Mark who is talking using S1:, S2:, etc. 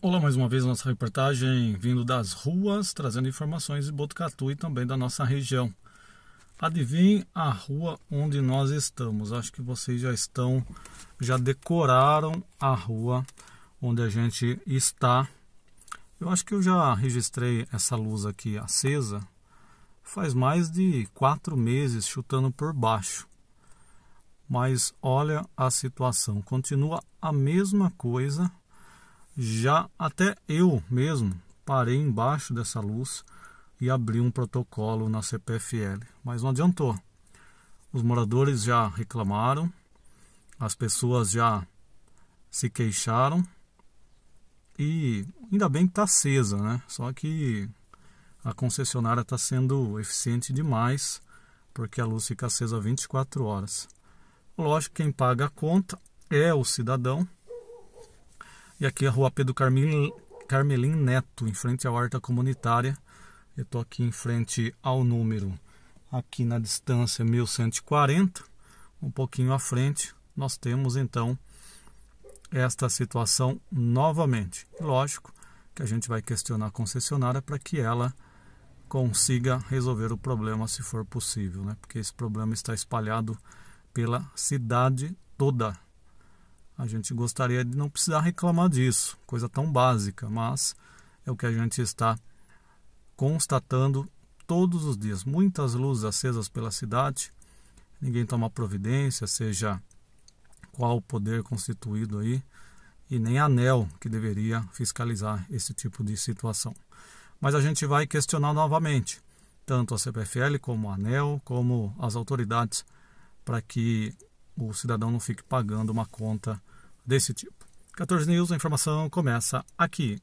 S1: Olá, mais uma vez nossa reportagem vindo das ruas, trazendo informações de Botucatu e também da nossa região. Adivinhe a rua onde nós estamos. Acho que vocês já estão, já decoraram a rua onde a gente está. Eu acho que eu já registrei essa luz aqui acesa faz mais de quatro meses chutando por baixo. Mas olha a situação, continua a mesma coisa já até eu mesmo parei embaixo dessa luz e abri um protocolo na CPFL, mas não adiantou. Os moradores já reclamaram, as pessoas já se queixaram e ainda bem que está acesa, né? Só que a concessionária está sendo eficiente demais porque a luz fica acesa 24 horas. Lógico, quem paga a conta é o cidadão e aqui é a rua Pedro Carmel, Carmelim Neto, em frente à horta Comunitária. Eu estou aqui em frente ao número, aqui na distância 1140, um pouquinho à frente. Nós temos então esta situação novamente. Lógico que a gente vai questionar a concessionária para que ela consiga resolver o problema se for possível, né? Porque esse problema está espalhado pela cidade toda. A gente gostaria de não precisar reclamar disso, coisa tão básica, mas é o que a gente está constatando todos os dias. Muitas luzes acesas pela cidade, ninguém toma providência, seja qual o poder constituído aí, e nem a ANEL que deveria fiscalizar esse tipo de situação. Mas a gente vai questionar novamente, tanto a CPFL como a ANEL, como as autoridades, para que o cidadão não fique pagando uma conta desse tipo. 14 News, a informação começa aqui.